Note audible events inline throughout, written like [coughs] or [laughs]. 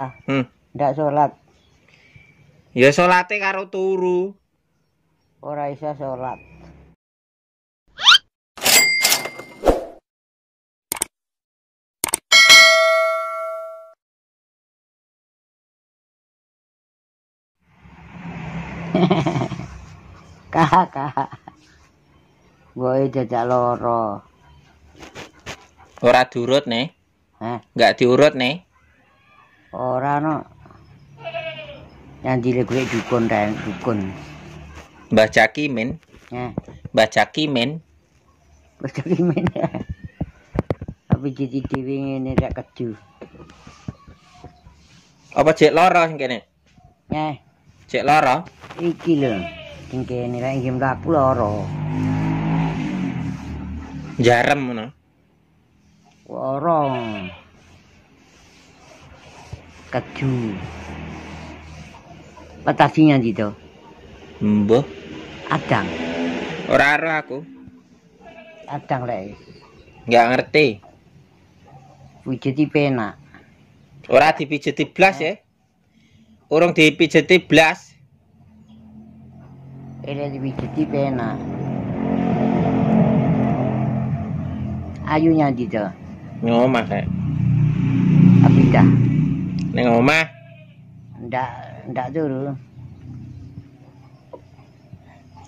Ah. Hmm. Ndak sholat. Ya sholatnya karo turu. Ora isa sholat. [laughs] Kakak. Boe jajak loro. Ora diurut nih. Hah? Enggak diurut nih. Ora ana. Nyandi le golek dukun ta, dukun. Mbah Caki Min. Ya. Mbah Caki Min. Mbah Caki Min. [laughs] Tapi jadi dewi ini tak keju. Apa cek lara sing kene? Ya. Cek lara? Iki lho. Sing kene lek ngem aku lara. Jarem ngono. Lara. keju petasinya gitu mbah adang orang arah aku adang lah, nggak ngerti pijeti pena ora dipijeti blas ya orang dipijeti blas ini dipijeti pena ayunya gitu kayak apa dah này ma, chưa Neng mama. Ndak ndak dulu.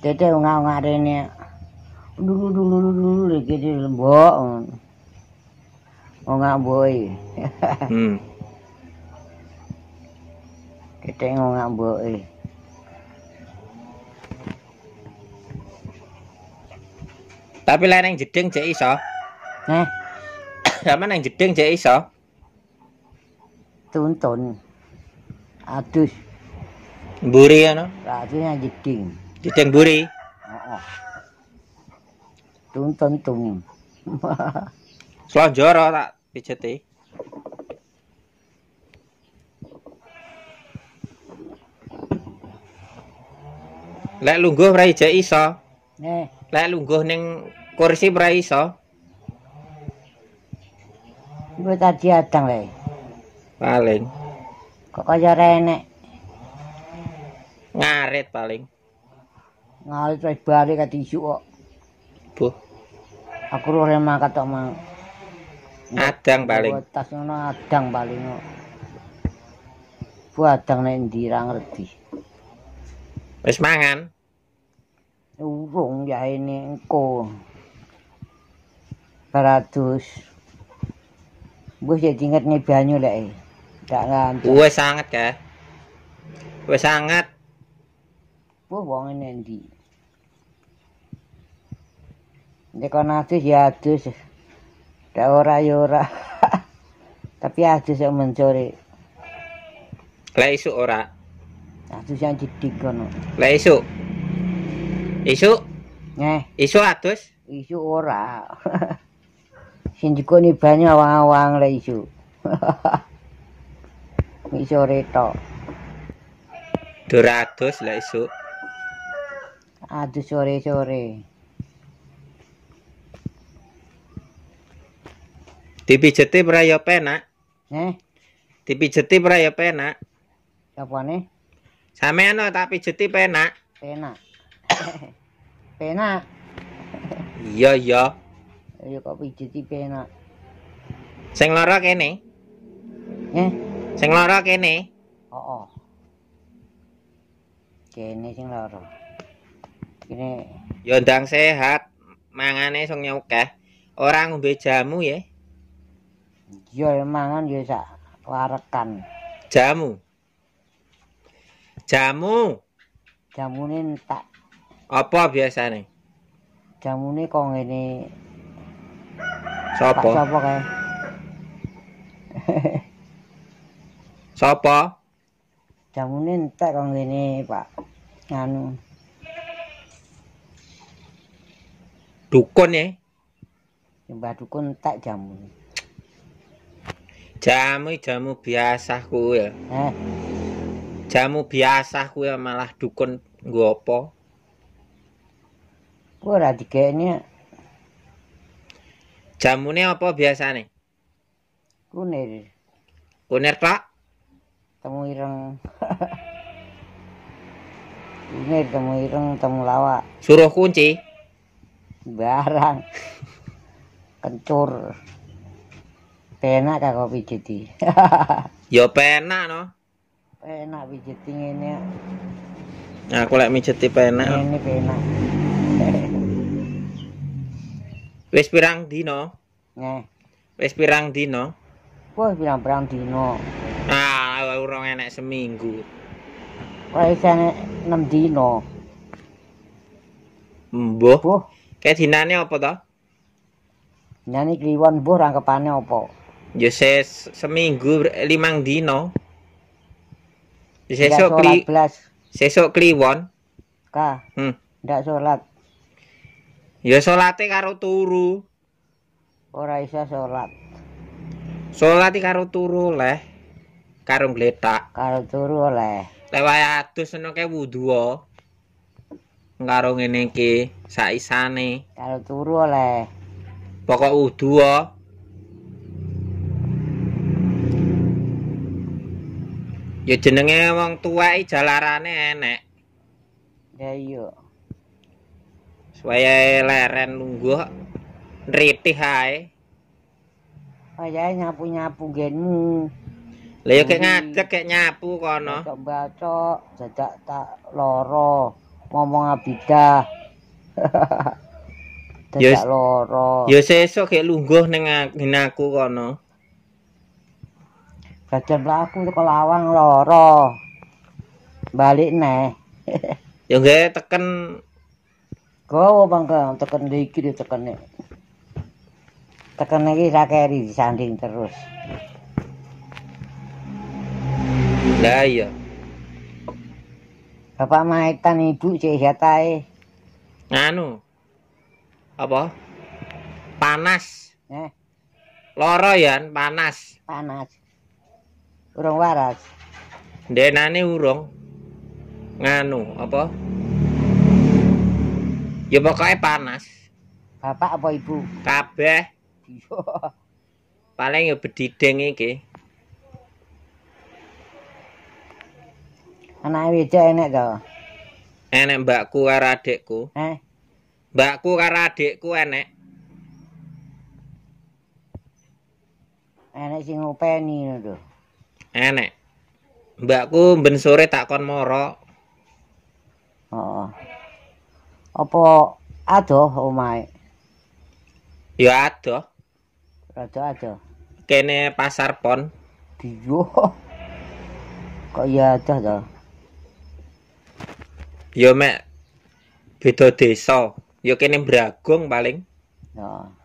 Tete ngau ngarene dulu dulu dulu lagi di lembok. Ngau boy. Hmm. Tete ngau boy. Tapi lah nang jeding cek iso. làm Sama nang jeding cek iso. tuntun adus buri ya no ratunya jeding jeding buri oh, tuntun tung [laughs] selonjoro tak pijeti lek lungguh ora iso eh. lek lungguh ning kursi ora iso gue tadi adang lek paling kok kaya rene ngarit paling ngarit wis bari kate kok bu aku ora remah katok mang adang paling tas ngono adang paling kok bu adang nek ndi ra ngerti wis mangan urung ya ini engko Baratus. Gue jadi ingat nih banyu lah Gak ngantuk. sangat ya. gue sangat. Wah nanti ini ndi? Nek ya adus. Da ora yora ya [laughs] Tapi adus yang mencuri. Lah ora. Adus yang didik kan Lah isu isu Neh. isu adus. Isu ora. [laughs] Sing banyak banyak awang-awang lah [laughs] mik sore tok. lah isu. Aduh sore-sore. Dipijeti jeti beraya penak? Eh? Dipijeti ora ya penak? Apane? Sama no, tak pijeti penak. Penak. [coughs] penak. Iya iya. Ayo kok pijeti penak. Sing lara kene. Eh? sing loro kene oh, oh kene sing loro kene yo ndang sehat mangane sing nyukeh ora ngombe jamu ya yo mangan yo sak warekan jamu jamu jamune tak apa biasane jamune kok ngene sopo sapa kae [laughs] Sapa? Jamune entek kok ngene, Pak. Anu. Dukun ya? Mbah dukun entek jamu. Jamu jamu biasa kuwi. Eh. Jamu biasa kuwi malah dukun nggo apa? Ora dikene. Jamune apa biasane? Kunir. Kunir, Pak. temu ireng [laughs] ini temu ireng temu lawa suruh kunci barang kencur penak kopi pijeti [laughs] yo ya penak no penak pijeti ini ya. aku lek mijeti penak ini penak [laughs] wis pirang dino Neh. wis pirang dino wah pirang pirang dino ah wae urung enek seminggu. Wae enek 6 dino. Mbah. Kae dinane opo to? Nyane kliwon mbah rangkepane opo Ya ses seminggu 5 dino. Sesok kli Sesok kliwon. Ka. Hmm. Ndak salat. Ya salate karo turu. Ora isa salat. Salat karo turu leh. karo gletak. Karo turu oleh. Lewat 200.000 duo. Karo ngene iki saisane. Karo turu oleh. Pokok udu Ya jenenge wong tuwek jalarane enek. Ya iya. Supaya leren lungguh nritih ae. Kayae nyapu-nyapu genmu. Lah kek hmm. ngadeg kek nyapu kono. Cok mbacok, jajak tak loro ngomong abidah. [laughs] Jajak loro. Ya sesuk kek lungguh ning aku kono. Kacer aku kok lawang loro. Balik neh. [laughs] Yo nggih teken gowo bangga, teken dikit ya tekene. Tekene iki sakeri, sanding terus. Lah Bapak maetan ibu sehat ae. Anu. Apa? Panas. Eh. Loro ya, panas. Panas. Urung waras. Denane urung. Nganu, apa? Ya pokoknya panas. Bapak apa ibu? Kabeh. Paling ya bedideng iki. Anak wedo enak to? Enak mbakku karo adekku Heh. Mbakku karo adekku enak. Enak sing openi lho to. Enak. Mbakku ben sore tak kon moro. Oh. Apa adoh omae? Ya adoh. Rada adoh. Kene pasar pon. Diyo. [laughs] Kok ya adoh to? yo mek beda desa yo kene bragong paling ya.